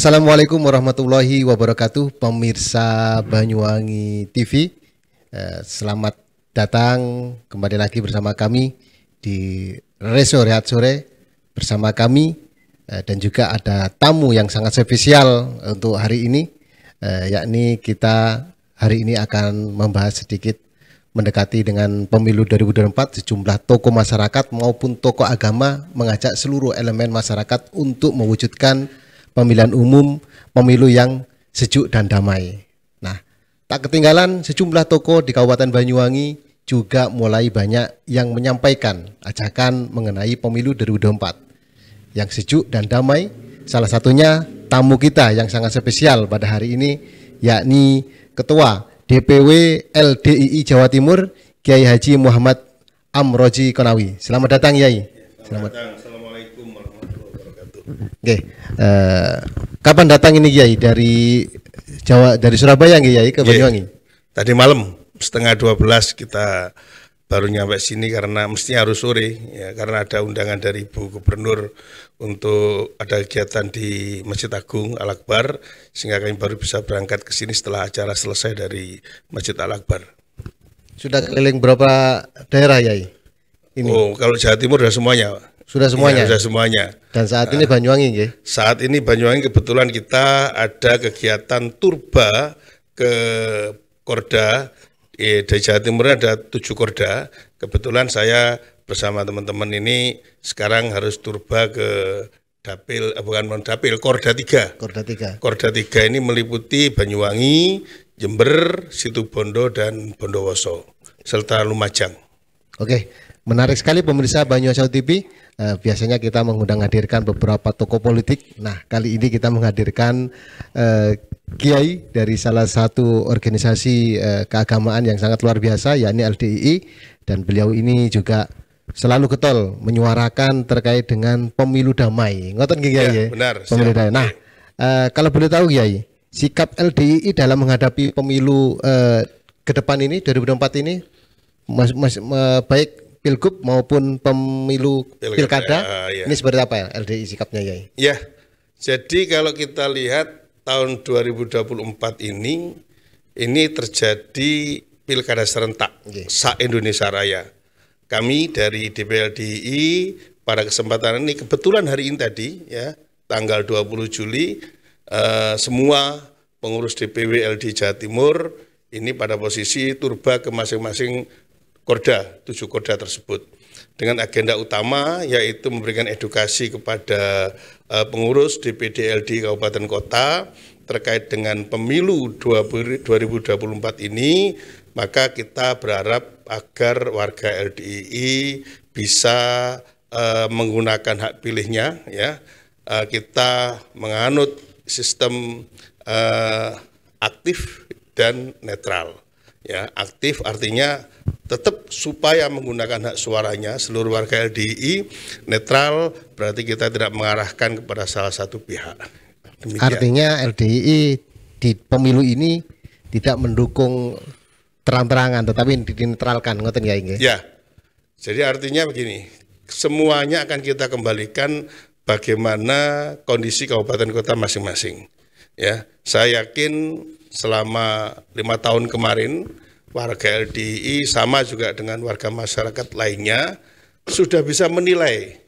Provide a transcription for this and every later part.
Assalamualaikum warahmatullahi wabarakatuh, pemirsa Banyuwangi TV. Eh, selamat datang kembali lagi bersama kami di Reso Rehat Sore bersama kami eh, dan juga ada tamu yang sangat spesial untuk hari ini, eh, yakni kita hari ini akan membahas sedikit mendekati dengan pemilu 2024 sejumlah tokoh masyarakat maupun tokoh agama mengajak seluruh elemen masyarakat untuk mewujudkan pemilihan umum pemilu yang sejuk dan damai. Nah, tak ketinggalan sejumlah toko di Kabupaten Banyuwangi juga mulai banyak yang menyampaikan ajakan mengenai pemilu 2024 yang sejuk dan damai. Salah satunya tamu kita yang sangat spesial pada hari ini yakni Ketua DPW LDII Jawa Timur Kiai Haji Muhammad Amroji Konawi. Selamat datang Yai. Selamat, Selamat. datang. Oke, uh, kapan datang ini Kiai dari Jawa dari Surabaya Kiai ke iya, Banyuwangi? Iya. Tadi malam setengah 12 kita baru nyampe sini karena mesti harus sore ya karena ada undangan dari Ibu Gubernur untuk ada kegiatan di Masjid Agung Al Akbar sehingga kami baru bisa berangkat ke sini setelah acara selesai dari Masjid Al Akbar. Sudah keliling berapa daerah ya Ini. Oh, kalau Jawa Timur sudah semuanya, Pak. Sudah iya, semuanya. Ya, sudah semuanya. Dan saat nah, ini Banyuwangi, ya? Saat ini Banyuwangi kebetulan kita ada kegiatan turba ke Korda eh, dari Jawa Timur ada tujuh Korda. Kebetulan saya bersama teman-teman ini sekarang harus turba ke Dapil, eh, bukan Dapil, Korda tiga. Korda tiga. Korda 3 ini meliputi Banyuwangi, Jember, Situbondo, dan Bondowoso, serta Lumajang. Oke, Menarik sekali pemirsa Banyu Asyau TV. Uh, eh, biasanya kita mengundang hadirkan beberapa tokoh politik. Nah, kali ini kita menghadirkan uh, kiai dari salah satu organisasi uh, keagamaan yang sangat luar biasa yakni LDII dan beliau ini juga selalu getol menyuarakan terkait dengan pemilu damai. Ngotot Kiai ya? Benar. Pemilu damai. Nah, uh, kalau boleh tahu Kiai, sikap LDII dalam menghadapi pemilu uh, ke depan ini 2024 ini mas, mas, uh, baik pilgub maupun pemilu pilkada, pilkada iya. ini seperti apa ya LDI sikapnya ya? Ya, jadi kalau kita lihat tahun 2024 ini, ini terjadi pilkada serentak okay. sa Indonesia Raya. Kami dari DPLDI pada kesempatan ini kebetulan hari ini tadi ya tanggal 20 Juli uh, semua pengurus DPW LD Jawa Timur ini pada posisi turba ke masing-masing Korda, tujuh Korda tersebut. Dengan agenda utama yaitu memberikan edukasi kepada eh, pengurus DPD LD Kabupaten Kota terkait dengan pemilu 2024 ini, maka kita berharap agar warga LDII bisa eh, menggunakan hak pilihnya ya. Eh, kita menganut sistem aktif dan netral. Ya, aktif artinya tetap supaya menggunakan hak suaranya seluruh warga LDI netral berarti kita tidak mengarahkan kepada salah satu pihak. Demikian. Artinya LDI di pemilu ini tidak mendukung terang-terangan tetapi dinetralkan ngoten ya ini Ya. Jadi artinya begini, semuanya akan kita kembalikan bagaimana kondisi kabupaten kota masing-masing. Ya, saya yakin selama lima tahun kemarin warga LDI sama juga dengan warga masyarakat lainnya sudah bisa menilai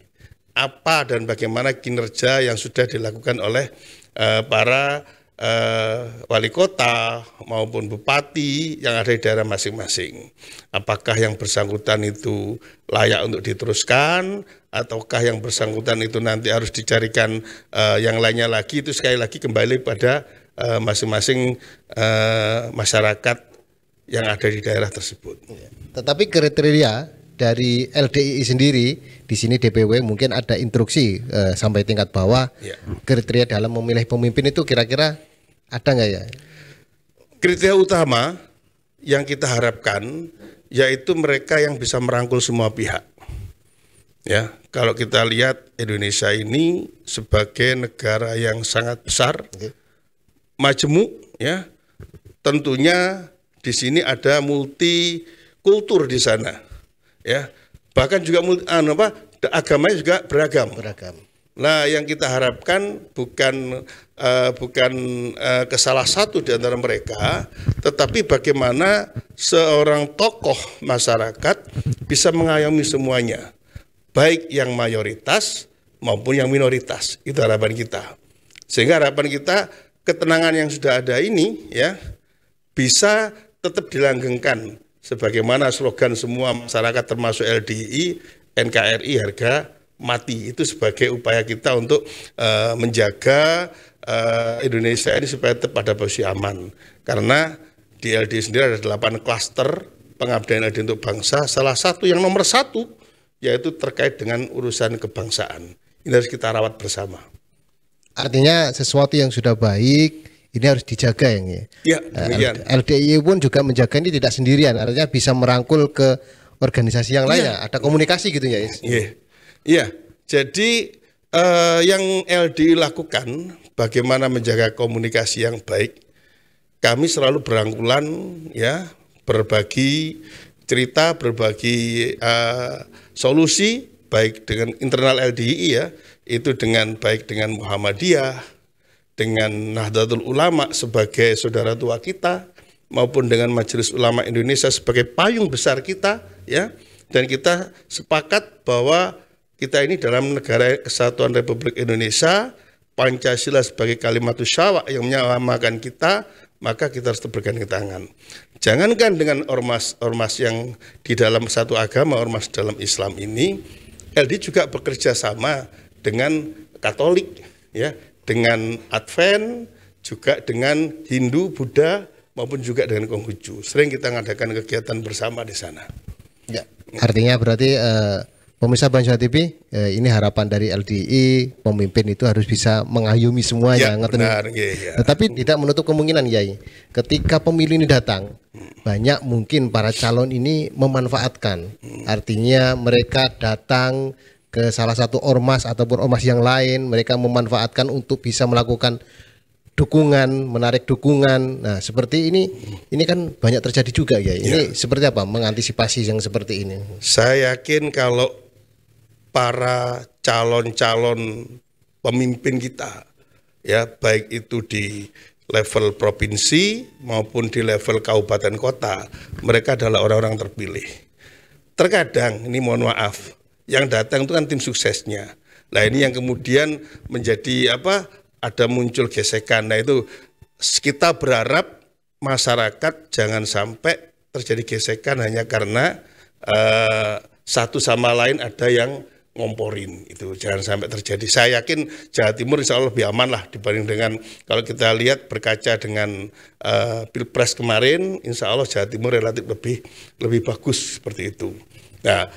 apa dan bagaimana kinerja yang sudah dilakukan oleh uh, para uh, wali kota maupun bupati yang ada di daerah masing-masing. Apakah yang bersangkutan itu layak untuk diteruskan ataukah yang bersangkutan itu nanti harus dicarikan uh, yang lainnya lagi itu sekali lagi kembali pada masing-masing uh, uh, masyarakat yang ada di daerah tersebut. Iya. Tetapi kriteria dari LDII sendiri di sini DPW mungkin ada instruksi eh, sampai tingkat bawah ya. kriteria dalam memilih pemimpin itu kira-kira ada nggak ya? Kriteria utama yang kita harapkan yaitu mereka yang bisa merangkul semua pihak. Ya, kalau kita lihat Indonesia ini sebagai negara yang sangat besar, okay. majemuk, ya, tentunya di sini ada multi kultur di sana. Ya. Bahkan juga anu apa agamanya juga beragam. Beragam. Nah, yang kita harapkan bukan uh, bukan uh, ke salah satu di antara mereka, tetapi bagaimana seorang tokoh masyarakat bisa mengayomi semuanya, baik yang mayoritas maupun yang minoritas. Itu harapan kita. Sehingga harapan kita ketenangan yang sudah ada ini ya bisa tetap dilanggengkan sebagaimana slogan semua masyarakat termasuk LDI, NKRI harga mati itu sebagai upaya kita untuk uh, menjaga uh, Indonesia ini supaya tetap pada posisi aman karena di LDI sendiri ada 8 klaster pengabdian LDI untuk bangsa salah satu yang nomor satu yaitu terkait dengan urusan kebangsaan ini harus kita rawat bersama artinya sesuatu yang sudah baik ini harus dijaga yang ya. Ya, LDI pun juga menjaga ini tidak sendirian, artinya bisa merangkul ke organisasi yang iya. lainnya. Ya. Ada komunikasi gitu ya. Iya, Iya. jadi eh, yang LDI lakukan, bagaimana menjaga komunikasi yang baik. Kami selalu berangkulan, ya, berbagi cerita, berbagi uh, solusi, baik dengan internal LDI ya, itu dengan baik dengan Muhammadiyah, dengan Nahdlatul Ulama sebagai saudara tua kita maupun dengan Majelis Ulama Indonesia sebagai payung besar kita ya dan kita sepakat bahwa kita ini dalam negara kesatuan Republik Indonesia Pancasila sebagai kalimat syawak yang menyelamatkan kita maka kita harus bergandeng tangan jangankan dengan ormas ormas yang di dalam satu agama ormas dalam Islam ini LD juga bekerja sama dengan Katolik ya dengan Advent, juga dengan Hindu, Buddha, maupun juga dengan Konghucu. Sering kita mengadakan kegiatan bersama di sana. Ya. Artinya berarti uh, pemirsa Banjua TV, uh, eh, ini harapan dari LDI, pemimpin itu harus bisa mengayomi semua Ya, benar, ya, ya. Tetapi tidak menutup kemungkinan, Yai. Ketika pemilu ini datang, hmm. banyak mungkin para calon ini memanfaatkan. Hmm. Artinya mereka datang ke salah satu ormas ataupun ormas yang lain mereka memanfaatkan untuk bisa melakukan dukungan menarik dukungan nah seperti ini ini kan banyak terjadi juga ya ini ya. seperti apa mengantisipasi yang seperti ini saya yakin kalau para calon-calon pemimpin kita ya baik itu di level provinsi maupun di level kabupaten kota mereka adalah orang-orang terpilih terkadang ini mohon maaf yang datang itu kan tim suksesnya. Nah ini yang kemudian menjadi apa ada muncul gesekan. Nah itu kita berharap masyarakat jangan sampai terjadi gesekan hanya karena uh, satu sama lain ada yang ngomporin itu jangan sampai terjadi saya yakin Jawa Timur insya Allah lebih aman lah dibanding dengan kalau kita lihat berkaca dengan uh, pilpres kemarin insya Allah Jawa Timur relatif lebih lebih bagus seperti itu nah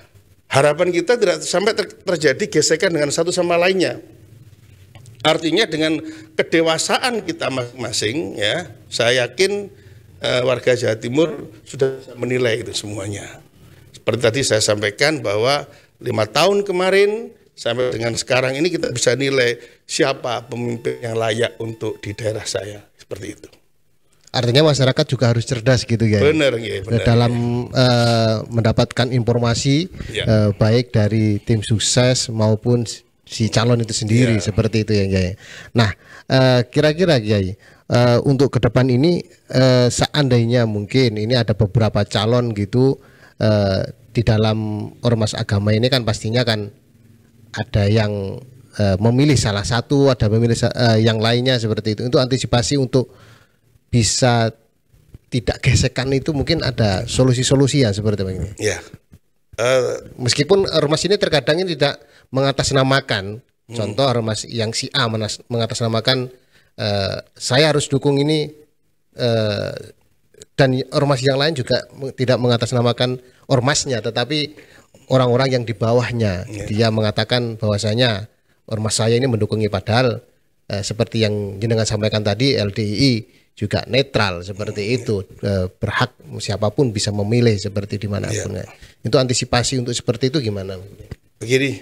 Harapan kita tidak sampai ter terjadi gesekan dengan satu sama lainnya. Artinya dengan kedewasaan kita masing-masing ya, saya yakin e, warga Jawa Timur sudah bisa menilai itu semuanya. Seperti tadi saya sampaikan bahwa lima tahun kemarin sampai dengan sekarang ini kita bisa nilai siapa pemimpin yang layak untuk di daerah saya seperti itu artinya masyarakat juga harus cerdas gitu ya. Benar, ya, Dalam ya. uh, mendapatkan informasi ya. uh, baik dari tim sukses maupun si calon itu sendiri ya. seperti itu ya, ya. Nah, eh, kira-kira uh, Kiai, uh, untuk ke depan ini uh, seandainya mungkin ini ada beberapa calon gitu uh, di dalam ormas agama ini kan pastinya kan ada yang uh, memilih salah satu, ada memilih uh, yang lainnya seperti itu. Itu antisipasi untuk bisa tidak gesekan itu mungkin ada solusi-solusi ya seperti ini. Ya. Uh, Meskipun ormas ini terkadang ini tidak mengatasnamakan, hmm. contoh ormas yang si A mengatasnamakan uh, saya harus dukung ini uh, dan ormas yang lain juga tidak mengatasnamakan ormasnya, tetapi orang-orang yang di bawahnya yeah. dia mengatakan bahwasanya ormas saya ini mendukungi padahal uh, seperti yang jenengan sampaikan tadi LDII juga netral seperti itu eh, berhak siapapun bisa memilih seperti dimanapun iya. ya. itu antisipasi untuk seperti itu gimana? Begini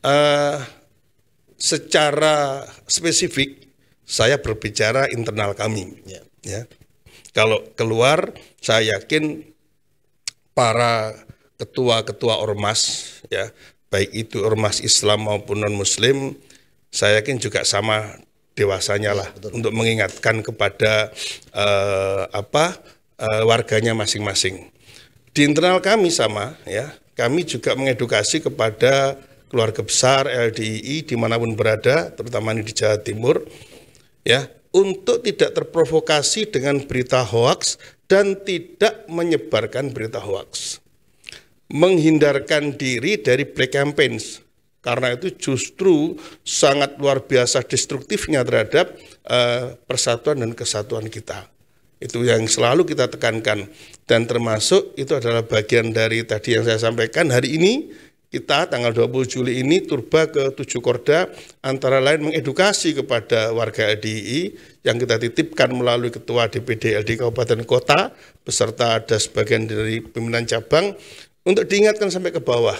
uh, secara spesifik saya berbicara internal kami ya. ya kalau keluar saya yakin para ketua-ketua ormas ya baik itu ormas Islam maupun non Muslim saya yakin juga sama dewasanya iya, lah Betul. untuk mengingatkan kepada uh, apa uh, warganya masing-masing. Di internal kami sama ya, kami juga mengedukasi kepada keluarga besar LDII dimanapun berada, terutama di Jawa Timur, ya untuk tidak terprovokasi dengan berita hoax dan tidak menyebarkan berita hoax. menghindarkan diri dari black campaigns. Karena itu justru sangat luar biasa destruktifnya terhadap uh, persatuan dan kesatuan kita. Itu yang selalu kita tekankan. Dan termasuk itu adalah bagian dari tadi yang saya sampaikan hari ini kita tanggal 20 Juli ini turba ke tujuh korda antara lain mengedukasi kepada warga LDI yang kita titipkan melalui Ketua DPD LDI Kabupaten Kota beserta ada sebagian dari pimpinan cabang untuk diingatkan sampai ke bawah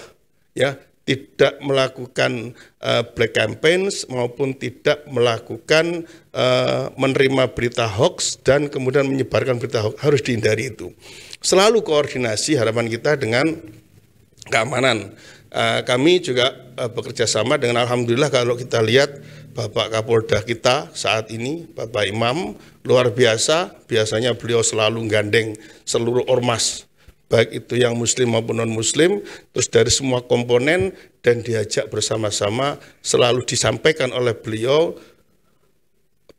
ya tidak melakukan uh, black campaigns maupun tidak melakukan uh, menerima berita hoax dan kemudian menyebarkan berita hoax harus dihindari itu. Selalu koordinasi harapan kita dengan keamanan. Uh, kami juga uh, bekerja sama dengan alhamdulillah kalau kita lihat Bapak Kapolda kita saat ini Bapak Imam luar biasa biasanya beliau selalu gandeng seluruh ormas baik itu yang muslim maupun non-muslim, terus dari semua komponen dan diajak bersama-sama selalu disampaikan oleh beliau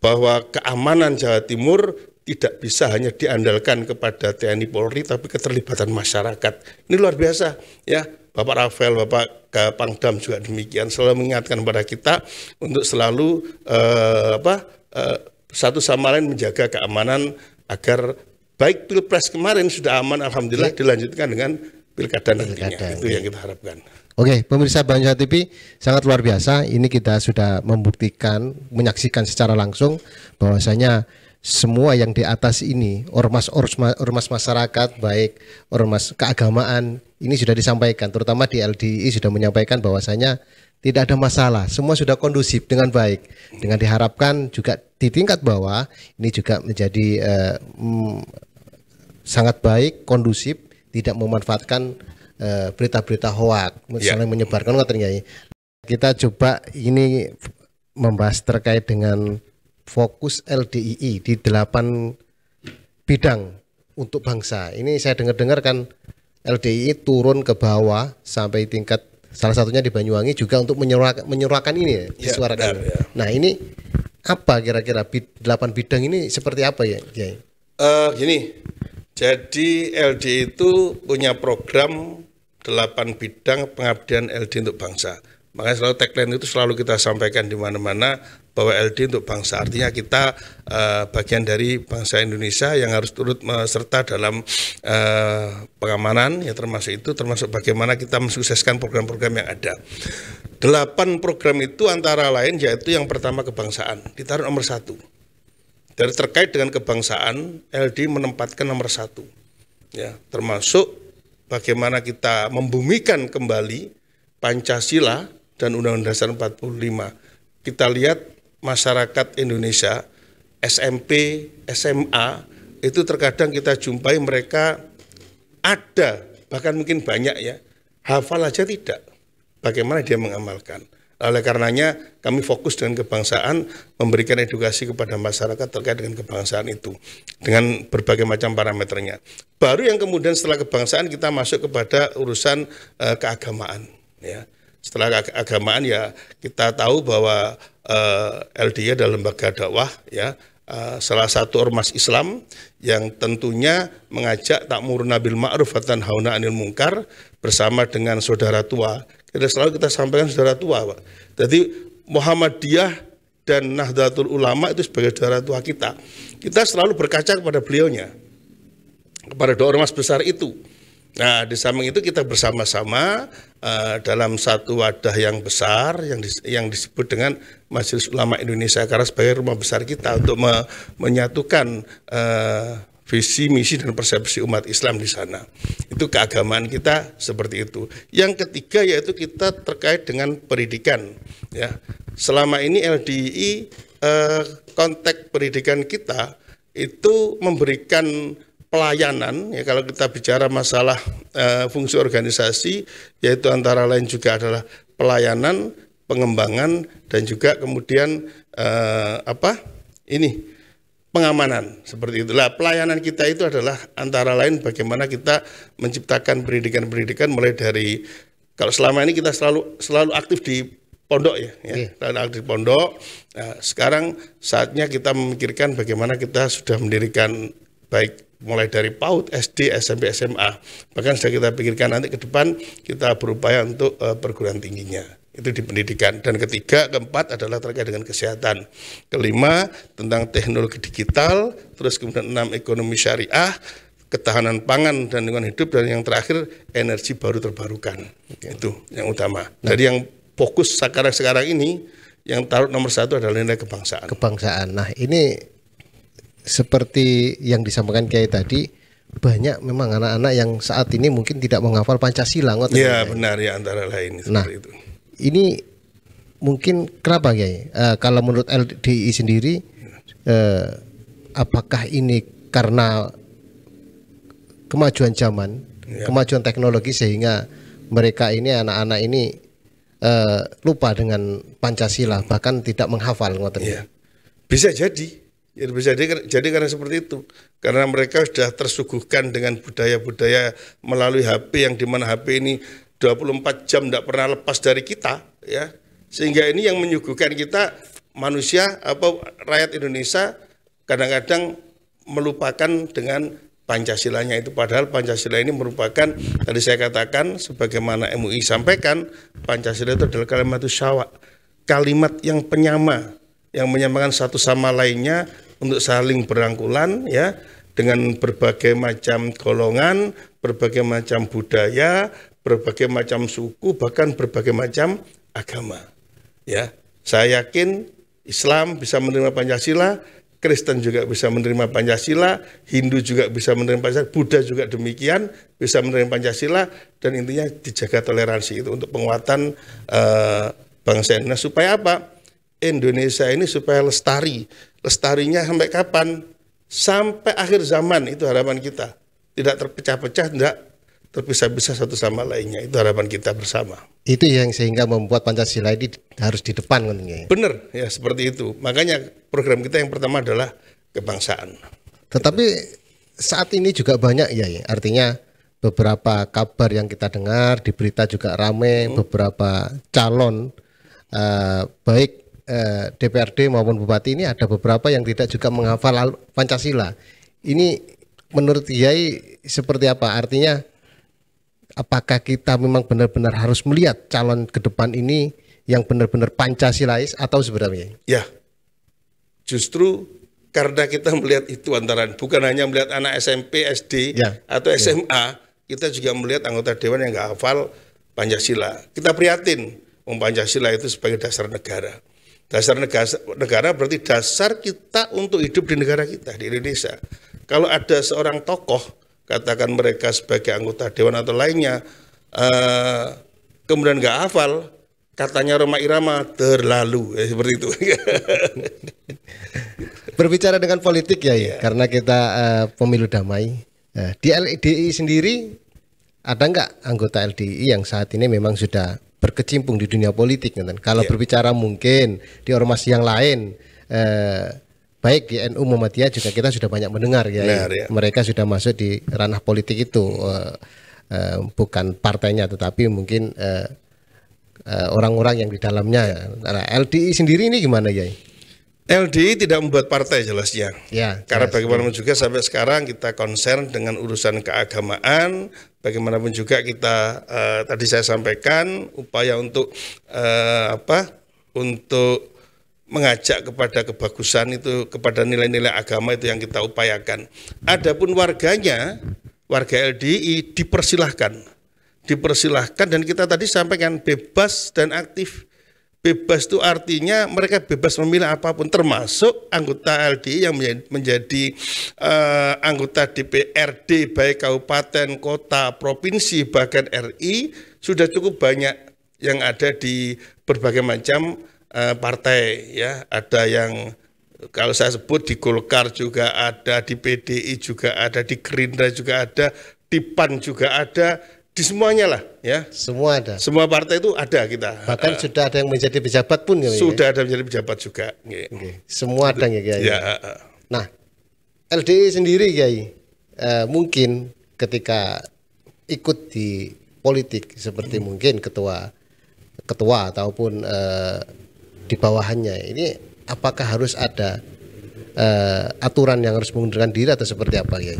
bahwa keamanan Jawa Timur tidak bisa hanya diandalkan kepada TNI Polri tapi keterlibatan masyarakat. Ini luar biasa ya. Bapak Rafael, Bapak Pangdam juga demikian selalu mengingatkan kepada kita untuk selalu eh, apa eh, satu sama lain menjaga keamanan agar baik pilpres kemarin sudah aman alhamdulillah dilanjutkan dengan pilkada nantinya itu ya. yang kita harapkan. Oke, pemirsa Bang TV sangat luar biasa. Ini kita sudah membuktikan, menyaksikan secara langsung bahwasanya semua yang di atas ini ormas ormas, ormas masyarakat baik ormas keagamaan ini sudah disampaikan terutama di LDI sudah menyampaikan bahwasanya tidak ada masalah semua sudah kondusif dengan baik dengan diharapkan juga di tingkat bawah ini juga menjadi uh, sangat baik, kondusif, tidak memanfaatkan berita eh, berita-berita hoak, misalnya iya. yeah. menyebarkan katanya. Kita coba ini membahas terkait dengan fokus LDII di delapan bidang untuk bangsa. Ini saya dengar-dengar kan LDII turun ke bawah sampai tingkat salah satunya di Banyuwangi juga untuk menyuarakan, menyuarakan ini ya, iya, disuarakan. Ya, benar, ya. Nah ini apa kira-kira delapan delapan bidang ini seperti apa ya, Uh, gini, jadi LD itu punya program 8 bidang pengabdian LD untuk bangsa. Makanya selalu tagline itu selalu kita sampaikan di mana-mana bahwa LD untuk bangsa. Artinya kita uh, bagian dari bangsa Indonesia yang harus turut serta dalam uh, pengamanan ya termasuk itu termasuk bagaimana kita mensukseskan program-program yang ada. Delapan program itu antara lain yaitu yang pertama kebangsaan ditaruh nomor satu dari terkait dengan kebangsaan, LD menempatkan nomor satu. Ya, termasuk bagaimana kita membumikan kembali Pancasila dan Undang-Undang Dasar 45. Kita lihat masyarakat Indonesia, SMP, SMA, itu terkadang kita jumpai mereka ada, bahkan mungkin banyak ya, hafal aja tidak. Bagaimana dia mengamalkan. Oleh karenanya kami fokus dengan kebangsaan, memberikan edukasi kepada masyarakat terkait dengan kebangsaan itu dengan berbagai macam parameternya. Baru yang kemudian setelah kebangsaan kita masuk kepada urusan uh, keagamaan. Ya. Setelah keagamaan ya kita tahu bahwa uh, eh, LDI adalah lembaga dakwah ya Uh, salah satu ormas Islam yang tentunya mengajak takmur bil ma'ruf wa hauna 'anil mungkar bersama dengan saudara tua kita selalu kita sampaikan saudara tua, Pak. Jadi Muhammadiyah dan Nahdlatul Ulama itu sebagai saudara tua kita. Kita selalu berkaca kepada beliaunya, kepada dua ormas besar itu. Nah, di samping itu kita bersama-sama uh, dalam satu wadah yang besar yang dis, yang disebut dengan Majelis Ulama Indonesia karena sebagai rumah besar kita untuk me, menyatukan uh, visi, misi dan persepsi umat Islam di sana. Itu keagamaan kita seperti itu. Yang ketiga yaitu kita terkait dengan pendidikan ya. Selama ini LDI eh, konteks pendidikan kita itu memberikan pelayanan ya kalau kita bicara masalah e, fungsi organisasi yaitu antara lain juga adalah pelayanan pengembangan dan juga kemudian e, apa ini pengamanan seperti itulah pelayanan kita itu adalah antara lain bagaimana kita menciptakan pendidikan-pendidikan mulai dari kalau selama ini kita selalu selalu aktif di pondok ya, ya iya. selalu aktif pondok nah, sekarang saatnya kita memikirkan bagaimana kita sudah mendirikan baik mulai dari PAUD SD SMP SMA bahkan sudah kita pikirkan nanti ke depan kita berupaya untuk uh, perguruan tingginya itu di pendidikan dan ketiga keempat adalah terkait dengan kesehatan kelima tentang teknologi digital terus kemudian enam ekonomi syariah ketahanan pangan dan lingkungan hidup dan yang terakhir energi baru terbarukan itu yang utama nah. dari yang fokus sekarang sekarang ini yang taruh nomor satu adalah nilai kebangsaan kebangsaan nah ini seperti yang disampaikan Kiai tadi banyak memang anak-anak yang saat ini mungkin tidak menghafal Pancasila Iya, ya. benar ya antara lain nah, itu ini mungkin kenapa ya? Uh, kalau menurut LDI sendiri uh, apakah ini karena kemajuan zaman, ya. kemajuan teknologi sehingga mereka ini anak-anak ini uh, lupa dengan Pancasila bahkan tidak menghafal ngoten. Ya. Bisa jadi. Ya, bisa jadi, jadi karena seperti itu. Karena mereka sudah tersuguhkan dengan budaya-budaya melalui HP yang dimana HP ini 24 jam tidak pernah lepas dari kita ya sehingga ini yang menyuguhkan kita manusia apa rakyat Indonesia kadang-kadang melupakan dengan Pancasilanya itu padahal Pancasila ini merupakan tadi saya katakan sebagaimana MUI sampaikan Pancasila itu adalah kalimat syawa kalimat yang penyama yang menyamakan satu sama lainnya untuk saling berangkulan ya dengan berbagai macam golongan, berbagai macam budaya, berbagai macam suku, bahkan berbagai macam agama. Ya, saya yakin Islam bisa menerima Pancasila, Kristen juga bisa menerima Pancasila, Hindu juga bisa menerima Pancasila, Buddha juga demikian bisa menerima Pancasila, dan intinya dijaga toleransi itu untuk penguatan eh, bangsa nah Supaya apa? Indonesia ini supaya lestari. Lestarinya sampai kapan? Sampai akhir zaman itu harapan kita. Tidak terpecah-pecah, tidak terpisah-pisah satu sama lainnya. Itu harapan kita bersama. Itu yang sehingga membuat Pancasila ini harus di depan tentunya. Kan, Benar, ya seperti itu. Makanya program kita yang pertama adalah kebangsaan. Tetapi saat ini juga banyak ya, ya. artinya beberapa kabar yang kita dengar di berita juga ramai hmm. beberapa calon uh, baik DPRD eh, maupun bupati ini ada beberapa yang tidak juga menghafal Pancasila. Ini menurut Yai seperti apa? Artinya apakah kita memang benar-benar harus melihat calon ke depan ini yang benar-benar Pancasilais atau sebenarnya? Ya, justru karena kita melihat itu antara bukan hanya melihat anak SMP, SD ya. atau SMA, ya. kita juga melihat anggota dewan yang nggak hafal Pancasila. Kita prihatin, om Pancasila itu sebagai dasar negara. Dasar negara, negara berarti dasar kita untuk hidup di negara kita di Indonesia. Kalau ada seorang tokoh katakan mereka sebagai anggota dewan atau lainnya uh, kemudian nggak hafal katanya Roma Irama terlalu eh, seperti itu berbicara dengan politik ya, ya. karena kita uh, pemilu damai nah, di LDI sendiri ada nggak anggota LDI yang saat ini memang sudah berkecimpung di dunia politik kan? kalau ya. berbicara mungkin di ormas yang lain eh, baik di NU Muhammadiyah juga kita sudah banyak mendengar ya, Benar, ya. mereka sudah masuk di ranah politik itu uh, uh, bukan partainya tetapi mungkin uh, uh, orang-orang yang di dalamnya nah, LDI sendiri ini gimana ya LDI tidak membuat partai jelasnya ya karena jelas. bagaimanapun juga sampai sekarang kita concern dengan urusan keagamaan bagaimanapun juga kita uh, tadi saya sampaikan upaya untuk uh, apa untuk mengajak kepada kebagusan itu kepada nilai-nilai agama itu yang kita upayakan. Adapun warganya, warga LDI dipersilahkan, dipersilahkan dan kita tadi sampaikan bebas dan aktif. Bebas itu artinya mereka bebas memilih apapun, termasuk anggota LDI yang menjadi, uh, anggota DPRD baik kabupaten, kota, provinsi bahkan RI sudah cukup banyak yang ada di berbagai macam uh, partai ya ada yang kalau saya sebut di Golkar juga ada, di PDI juga ada, di Gerindra juga ada, di PAN juga ada, di semuanya lah ya. Semua ada. Semua partai itu ada kita. Bahkan uh, sudah ada yang menjadi pejabat pun ya. Sudah ya? ada menjadi pejabat juga. Ya. Okay. Semua ada ya Kiai. Ya. Eh, nah, LDI sendiri Kiai uh, mungkin ketika ikut di politik seperti hmm. mungkin ketua ketua ataupun uh, di bawahannya ini apakah harus ada uh, aturan yang harus mengundurkan diri atau seperti apa ya?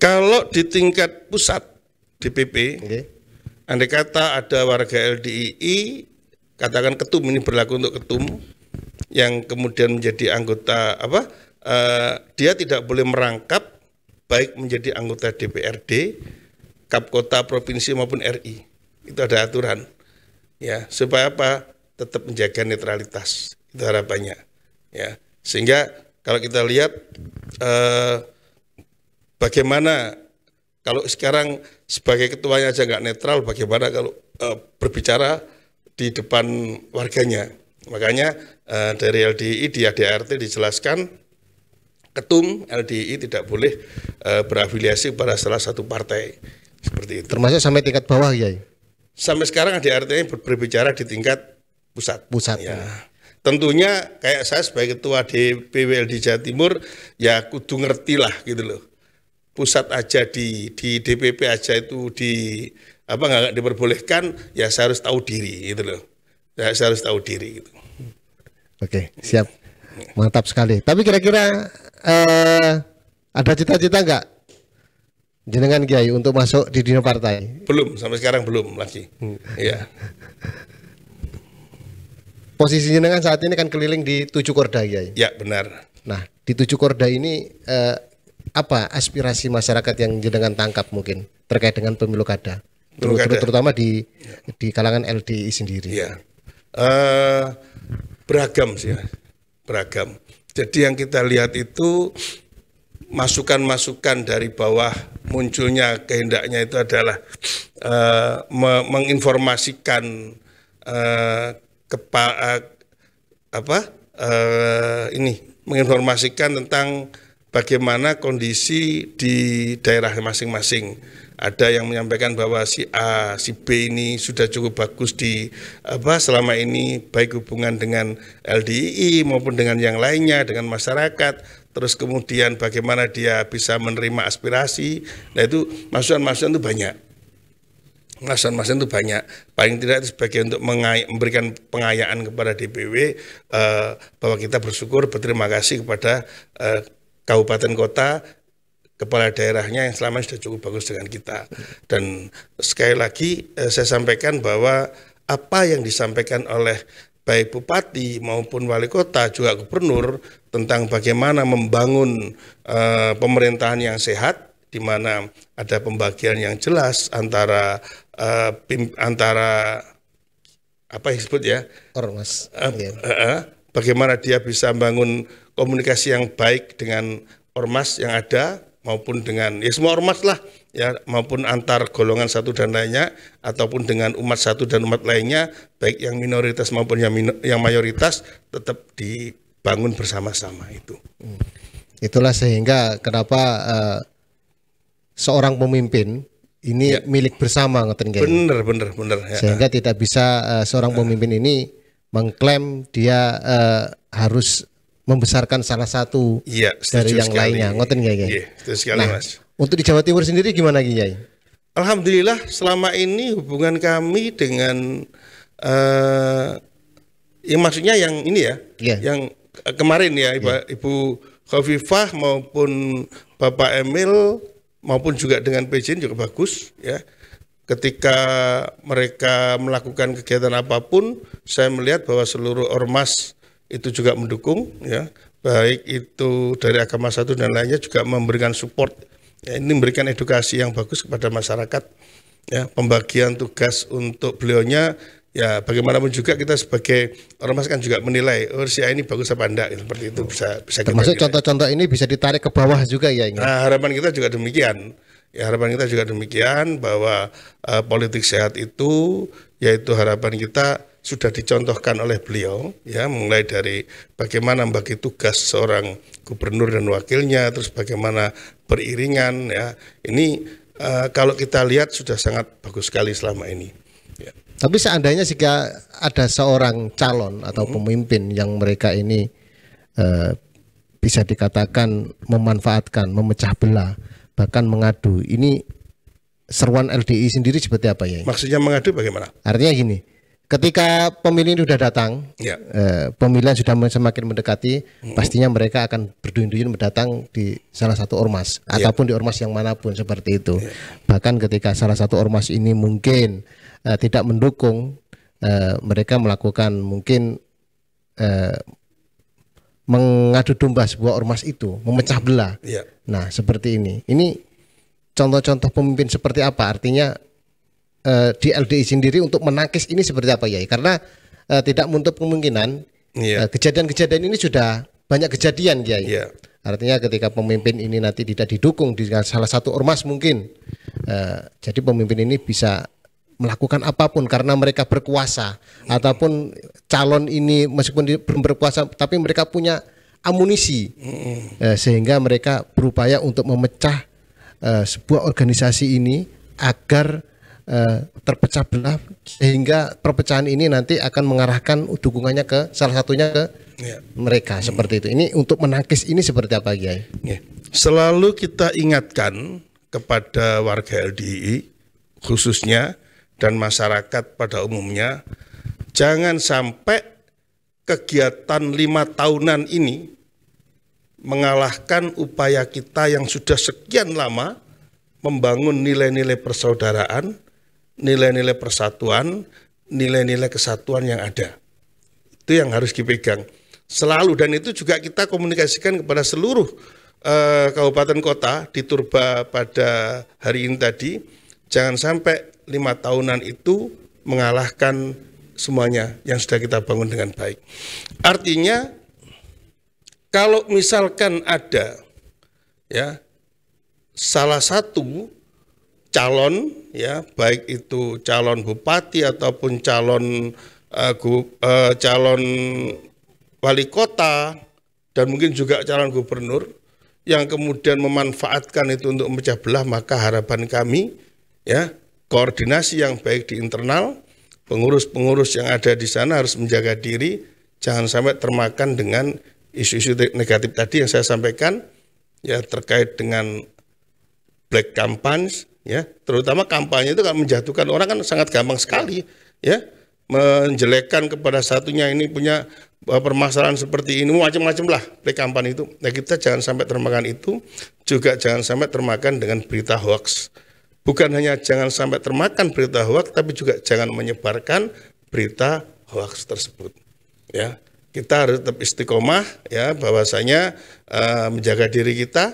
Kalau di tingkat pusat DPP, okay. andai kata ada warga LDII, katakan ketum ini berlaku untuk ketum yang kemudian menjadi anggota apa? Uh, dia tidak boleh merangkap baik menjadi anggota DPRD, kap kota provinsi maupun RI. Itu ada aturan. Ya, supaya apa? tetap menjaga netralitas itu harapannya ya sehingga kalau kita lihat eh, bagaimana kalau sekarang sebagai ketuanya aja nggak netral bagaimana kalau eh, berbicara di depan warganya makanya eh, dari LDI di ADRT dijelaskan ketum LDI tidak boleh eh, berafiliasi pada salah satu partai seperti itu termasuk sampai tingkat bawah ya sampai sekarang ADRT berbicara di tingkat pusat. Pusat. Ya. ya. Tentunya kayak saya sebagai ketua di Jawa Timur ya kudu ngerti lah gitu loh. Pusat aja di di DPP aja itu di apa nggak diperbolehkan ya saya harus tahu diri gitu loh. Ya, saya harus tahu diri gitu. Oke, siap. Mantap sekali. Tapi kira-kira eh, ada cita-cita nggak jenengan Kiai untuk masuk di dino partai? Belum, sampai sekarang belum lagi. Hmm. Iya. Hmm. Posisi jenengan saat ini kan keliling di tujuh korda ya. Ya benar. Nah di tujuh korda ini eh, apa aspirasi masyarakat yang jenengan tangkap mungkin terkait dengan pemilu kada, pemilu kada. terutama di ya. di kalangan LDI sendiri. Ya. Uh, beragam sih ya, beragam. Jadi yang kita lihat itu masukan-masukan dari bawah munculnya kehendaknya itu adalah uh, me menginformasikan uh, Kepala uh, eh, apa uh, ini menginformasikan tentang bagaimana kondisi di daerah masing-masing. Ada yang menyampaikan bahwa si A, si B ini sudah cukup bagus di apa selama ini baik hubungan dengan LDI maupun dengan yang lainnya dengan masyarakat. Terus kemudian bagaimana dia bisa menerima aspirasi. Nah itu masukan-masukan itu banyak. Mas dan itu banyak. Paling tidak itu sebagai untuk memberikan pengayaan kepada DPW eh, bahwa kita bersyukur berterima kasih kepada eh, kabupaten kota kepala daerahnya yang selama ini sudah cukup bagus dengan kita. Dan sekali lagi eh, saya sampaikan bahwa apa yang disampaikan oleh baik bupati maupun wali kota juga gubernur tentang bagaimana membangun eh, pemerintahan yang sehat di mana ada pembagian yang jelas antara uh, pim, antara apa yang disebut ya ormas. Uh, eh, yeah. Iya. uh, uh, bagaimana dia bisa membangun komunikasi yang baik dengan ormas yang ada maupun dengan ya semua ormas lah ya maupun antar golongan satu dan lainnya ataupun dengan umat satu dan umat lainnya baik yang minoritas maupun yang minor, yang mayoritas tetap dibangun bersama-sama itu. Hmm. Itulah sehingga kenapa uh, seorang pemimpin ini ya. milik bersama ngeten kayak. Bener bener bener. Ya. Sehingga tidak bisa uh, seorang nah. pemimpin ini mengklaim dia uh, harus membesarkan salah satu ya, dari yang sekali. lainnya ngoten kayak. Iya, sekali nah, Mas. Untuk di Jawa Timur sendiri gimana Kiai? Alhamdulillah selama ini hubungan kami dengan uh, ya maksudnya yang ini ya, ya. yang kemarin ya, Ibu, ya. Ibu Khofifah maupun Bapak Emil maupun juga dengan PJN juga bagus ya. Ketika mereka melakukan kegiatan apapun, saya melihat bahwa seluruh ormas itu juga mendukung ya, baik itu dari agama satu dan lainnya juga memberikan support. Ya, ini memberikan edukasi yang bagus kepada masyarakat ya, pembagian tugas untuk beliaunya ya bagaimanapun juga kita sebagai ormas kan juga menilai oh si A ini bagus apa enggak gitu, seperti itu bisa bisa termasuk contoh-contoh ini bisa ditarik ke bawah juga ya ini. Nah, harapan kita juga demikian ya harapan kita juga demikian bahwa uh, politik sehat itu yaitu harapan kita sudah dicontohkan oleh beliau ya mulai dari bagaimana membagi tugas seorang gubernur dan wakilnya terus bagaimana beriringan ya ini uh, kalau kita lihat sudah sangat bagus sekali selama ini tapi seandainya jika ada seorang calon atau hmm. pemimpin yang mereka ini eh, bisa dikatakan memanfaatkan, memecah belah, bahkan mengadu, ini seruan LDI sendiri seperti apa ya? Maksudnya mengadu bagaimana? Artinya gini, ketika pemilih sudah datang, ya. eh, pemilihan sudah semakin mendekati, hmm. pastinya mereka akan berduyun-duyun mendatang di salah satu ormas ya. ataupun di ormas yang manapun seperti itu. Ya. Bahkan ketika salah satu ormas ini mungkin uh, tidak mendukung uh, mereka melakukan mungkin uh, mengadu domba sebuah ormas itu, memecah belah. Yeah. Nah, seperti ini. Ini contoh-contoh pemimpin seperti apa? Artinya uh, di LDI sendiri untuk menangkis ini seperti apa, ya? Karena uh, tidak menutup kemungkinan iya. kejadian-kejadian yeah. uh, ini sudah banyak kejadian, ya. Yeah. Artinya ketika pemimpin ini nanti tidak didukung di salah satu ormas mungkin, uh, jadi pemimpin ini bisa melakukan apapun karena mereka berkuasa hmm. ataupun calon ini meskipun belum berkuasa tapi mereka punya amunisi hmm. eh, sehingga mereka berupaya untuk memecah eh, sebuah organisasi ini agar eh, terpecah belah sehingga perpecahan ini nanti akan mengarahkan dukungannya ke salah satunya ke ya. mereka seperti itu ini untuk menangkis ini seperti apa Kiai? Iya. Selalu kita ingatkan kepada warga LDI khususnya dan masyarakat pada umumnya, jangan sampai kegiatan lima tahunan ini mengalahkan upaya kita yang sudah sekian lama membangun nilai-nilai persaudaraan, nilai-nilai persatuan, nilai-nilai kesatuan yang ada. Itu yang harus dipegang selalu dan itu juga kita komunikasikan kepada seluruh eh, kabupaten kota di Turba pada hari ini tadi. Jangan sampai lima tahunan itu mengalahkan semuanya yang sudah kita bangun dengan baik. Artinya kalau misalkan ada ya salah satu calon ya baik itu calon bupati ataupun calon uh, gu, uh, calon wali kota dan mungkin juga calon gubernur yang kemudian memanfaatkan itu untuk memecah belah maka harapan kami ya koordinasi yang baik di internal, pengurus-pengurus yang ada di sana harus menjaga diri, jangan sampai termakan dengan isu-isu negatif tadi yang saya sampaikan, ya terkait dengan black campaigns, ya terutama kampanye itu kan menjatuhkan orang kan sangat gampang sekali, ya menjelekkan kepada satunya ini punya e, permasalahan seperti ini macam-macam lah black campaign itu. Nah kita jangan sampai termakan itu, juga jangan sampai termakan dengan berita hoax. Bukan hanya jangan sampai termakan berita hoax, tapi juga jangan menyebarkan berita hoax tersebut. Ya, kita harus tetap istiqomah ya bahwasanya uh, menjaga diri kita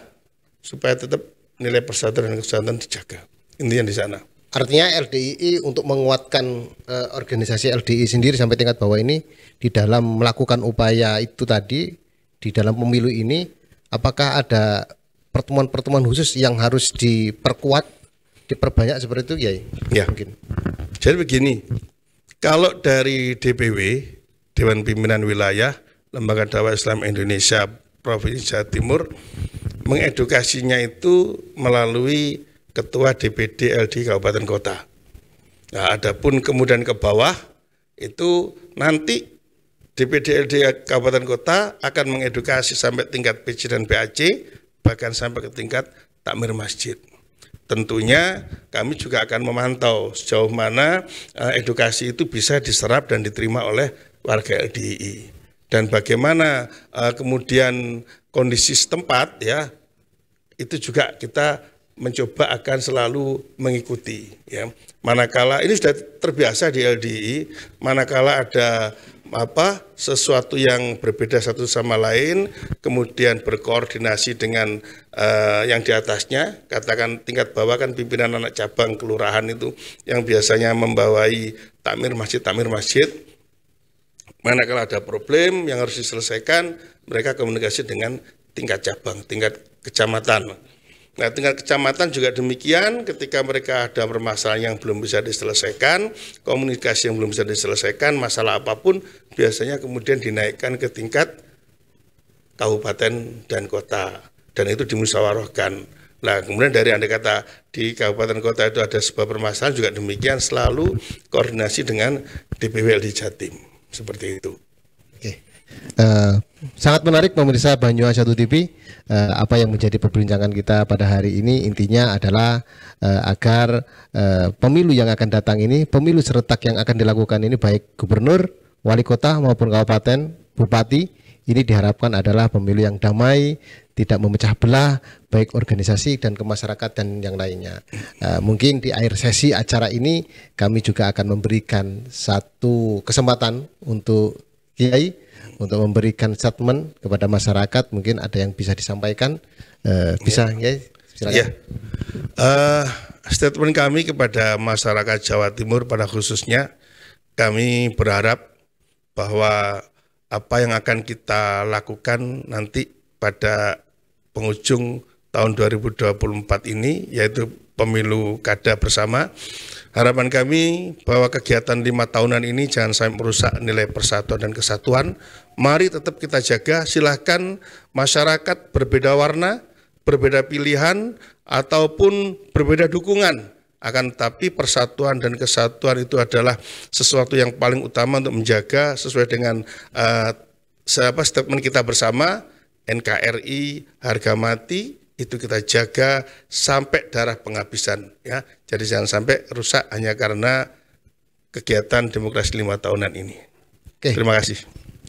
supaya tetap nilai persatuan dan kesatuan dijaga. Intinya di sana. Artinya LDII untuk menguatkan uh, organisasi LDI sendiri sampai tingkat bawah ini di dalam melakukan upaya itu tadi di dalam pemilu ini apakah ada pertemuan-pertemuan khusus yang harus diperkuat diperbanyak seperti itu ya Ya. Mungkin. Jadi begini, kalau dari DPW Dewan Pimpinan Wilayah Lembaga Dawah Islam Indonesia Provinsi Jawa Timur mengedukasinya itu melalui Ketua DPD LD Kabupaten Kota. Nah, adapun kemudian ke bawah itu nanti DPD LD Kabupaten Kota akan mengedukasi sampai tingkat PC dan PAC bahkan sampai ke tingkat takmir masjid tentunya kami juga akan memantau sejauh mana uh, edukasi itu bisa diserap dan diterima oleh warga LDII dan bagaimana uh, kemudian kondisi setempat ya itu juga kita mencoba akan selalu mengikuti ya manakala ini sudah terbiasa di LDI manakala ada apa sesuatu yang berbeda satu sama lain kemudian berkoordinasi dengan uh, yang di atasnya katakan tingkat bawah kan pimpinan anak cabang kelurahan itu yang biasanya membawai tamir masjid tamir masjid manakala ada problem yang harus diselesaikan mereka komunikasi dengan tingkat cabang tingkat kecamatan Nah, tingkat kecamatan juga demikian ketika mereka ada permasalahan yang belum bisa diselesaikan, komunikasi yang belum bisa diselesaikan, masalah apapun biasanya kemudian dinaikkan ke tingkat kabupaten dan kota dan itu dimusyawarahkan. Nah, kemudian dari anda kata di kabupaten kota itu ada sebuah permasalahan juga demikian selalu koordinasi dengan di Jatim seperti itu. Eh, sangat menarik pemirsa Banyuwangi satu TV. Uh, eh, apa yang menjadi perbincangan kita pada hari ini intinya adalah uh, agar uh, pemilu yang akan datang ini, pemilu serentak yang akan dilakukan ini baik gubernur, wali kota maupun kabupaten, bupati ini diharapkan adalah pemilu yang damai, tidak memecah belah baik organisasi dan kemasyarakatan dan yang lainnya. Uh, mungkin di akhir sesi acara ini kami juga akan memberikan satu kesempatan untuk Kiai untuk memberikan statement kepada masyarakat mungkin ada yang bisa disampaikan uh, bisa ya, yeah. yeah. Uh, statement kami kepada masyarakat Jawa Timur pada khususnya kami berharap bahwa apa yang akan kita lakukan nanti pada penghujung tahun 2024 ini yaitu pemilu kada bersama. Harapan kami bahwa kegiatan lima tahunan ini jangan sampai merusak nilai persatuan dan kesatuan. Mari tetap kita jaga, silahkan masyarakat berbeda warna, berbeda pilihan, ataupun berbeda dukungan. Akan tetapi persatuan dan kesatuan itu adalah sesuatu yang paling utama untuk menjaga sesuai dengan uh, apa, statement kita bersama, NKRI, harga mati, itu kita jaga sampai darah penghabisan ya. Jadi jangan sampai rusak hanya karena kegiatan demokrasi lima tahunan ini. Oke. Terima kasih.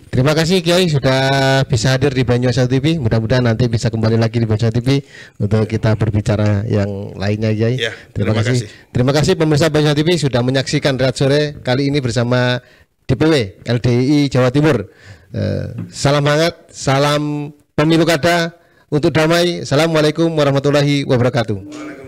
Terima kasih Kiai sudah bisa hadir di Banyuasa TV. Mudah-mudahan nanti bisa kembali lagi di Banyuasa TV untuk kita berbicara yang lainnya Kiai. Ya, terima, terima kasih. kasih. Terima kasih pemirsa Banyuasa TV sudah menyaksikan Rehat Sore kali ini bersama DPW LDI Jawa Timur. Eh, salam hangat, salam pemilu kada untuk damai. Assalamualaikum warahmatullahi wabarakatuh.